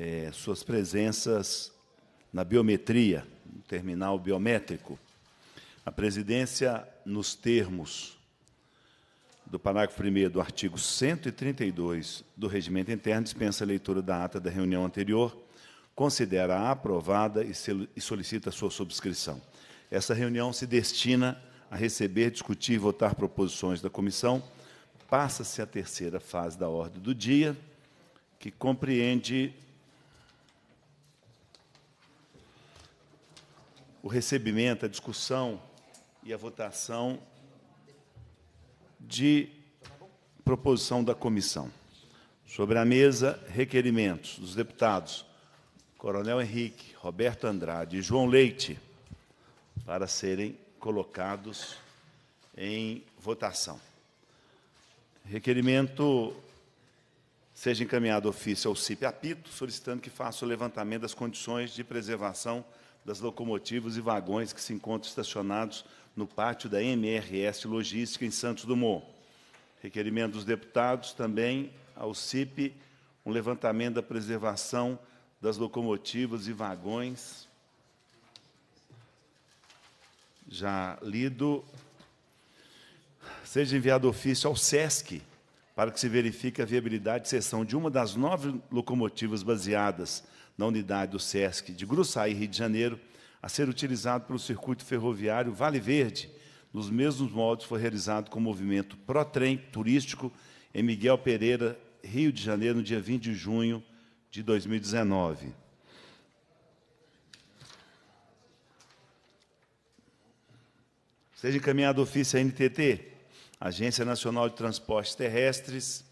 é, suas presenças na biometria, no terminal biométrico. A presidência, nos termos do parágrafo 1 do artigo 132 do Regimento Interno, dispensa a leitura da ata da reunião anterior, considera -a aprovada e solicita sua subscrição. Essa reunião se destina a receber, discutir e votar proposições da comissão. Passa-se a terceira fase da ordem do dia, que compreende o recebimento, a discussão e a votação de proposição da comissão. Sobre a mesa, requerimentos dos deputados Coronel Henrique, Roberto Andrade e João Leite para serem colocados em votação. Requerimento seja encaminhado ofício ao CIP Apito, solicitando que faça o levantamento das condições de preservação das locomotivas e vagões que se encontram estacionados no pátio da MRS Logística em Santos Dumont. Requerimento dos deputados também ao CIP um levantamento da preservação das locomotivas e vagões. Já lido. Seja enviado ofício ao SESC para que se verifique a viabilidade de cessão de uma das nove locomotivas baseadas na unidade do SESC de Gruçaí, Rio de Janeiro, a ser utilizado pelo circuito ferroviário Vale Verde. Nos mesmos modos, foi realizado com o movimento Protrem Turístico em Miguel Pereira, Rio de Janeiro, no dia 20 de junho de 2019. Seja encaminhado ofício à NTT Agência Nacional de Transportes Terrestres,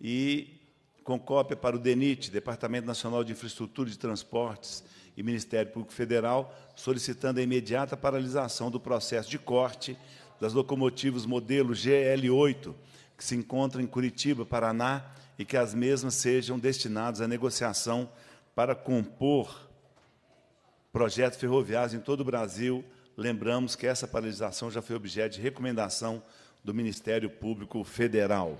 e com cópia para o DENIT, Departamento Nacional de Infraestrutura de Transportes e Ministério Público Federal, solicitando a imediata paralisação do processo de corte das locomotivas modelo GL8, que se encontram em Curitiba, Paraná, e que as mesmas sejam destinadas à negociação para compor projetos ferroviários em todo o Brasil lembramos que essa paralisação já foi objeto de recomendação do Ministério Público Federal.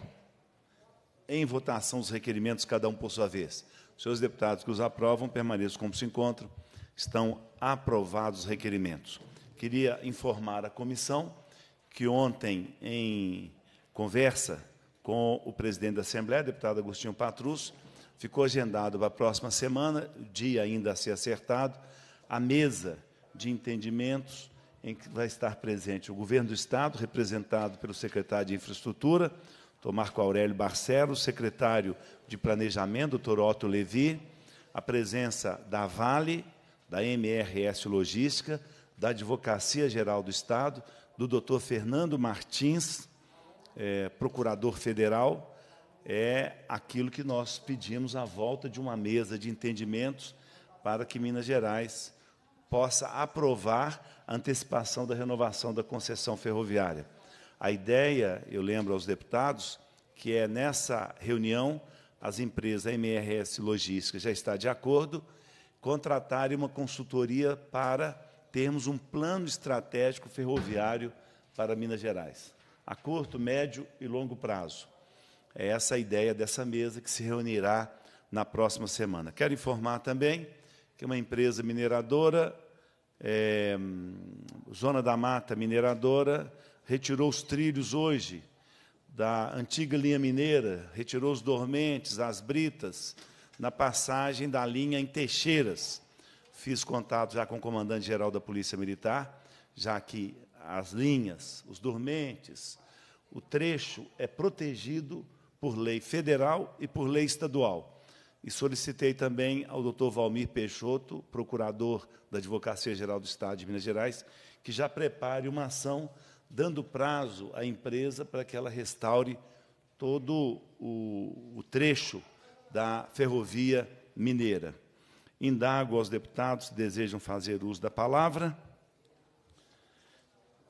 Em votação, os requerimentos, cada um por sua vez. Senhores deputados que os aprovam, permaneçam como se encontram. Estão aprovados os requerimentos. Queria informar a comissão que ontem, em conversa com o presidente da Assembleia, deputado Agostinho Patrus, ficou agendado para a próxima semana, dia ainda a ser acertado, a mesa de entendimentos em que vai estar presente o governo do Estado, representado pelo secretário de Infraestrutura, Tomarco Marco Aurélio Barcelos, secretário de Planejamento, Dr. Otto Levi, a presença da Vale, da MRS Logística, da Advocacia Geral do Estado, do Dr. Fernando Martins, é, procurador federal, é aquilo que nós pedimos à volta de uma mesa de entendimentos para que Minas Gerais possa aprovar a antecipação da renovação da concessão ferroviária. A ideia, eu lembro aos deputados, que é nessa reunião as empresas MRS Logística já está de acordo contratarem uma consultoria para termos um plano estratégico ferroviário para Minas Gerais, a curto, médio e longo prazo. É essa a ideia dessa mesa que se reunirá na próxima semana. Quero informar também que é uma empresa mineradora, é, Zona da Mata Mineradora, retirou os trilhos hoje da antiga linha mineira, retirou os dormentes, as britas, na passagem da linha em Teixeiras. Fiz contato já com o comandante-geral da Polícia Militar, já que as linhas, os dormentes, o trecho é protegido por lei federal e por lei estadual e solicitei também ao Dr. Valmir Peixoto, procurador da Advocacia Geral do Estado de Minas Gerais, que já prepare uma ação dando prazo à empresa para que ela restaure todo o, o trecho da ferrovia mineira. Indago aos deputados que desejam fazer uso da palavra.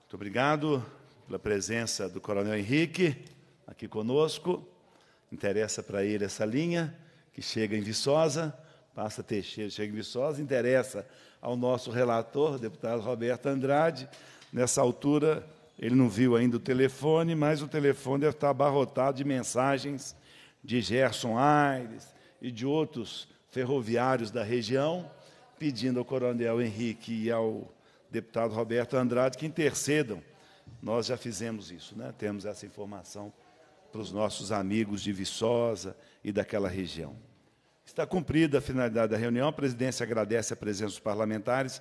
Muito obrigado pela presença do Coronel Henrique aqui conosco. Interessa para ele essa linha que chega em Viçosa, passa Teixeira, chega em Viçosa, interessa ao nosso relator, deputado Roberto Andrade. Nessa altura, ele não viu ainda o telefone, mas o telefone deve estar abarrotado de mensagens de Gerson Aires e de outros ferroviários da região, pedindo ao coronel Henrique e ao deputado Roberto Andrade que intercedam. Nós já fizemos isso, né? temos essa informação para os nossos amigos de Viçosa e daquela região. Está cumprida a finalidade da reunião. A presidência agradece a presença dos parlamentares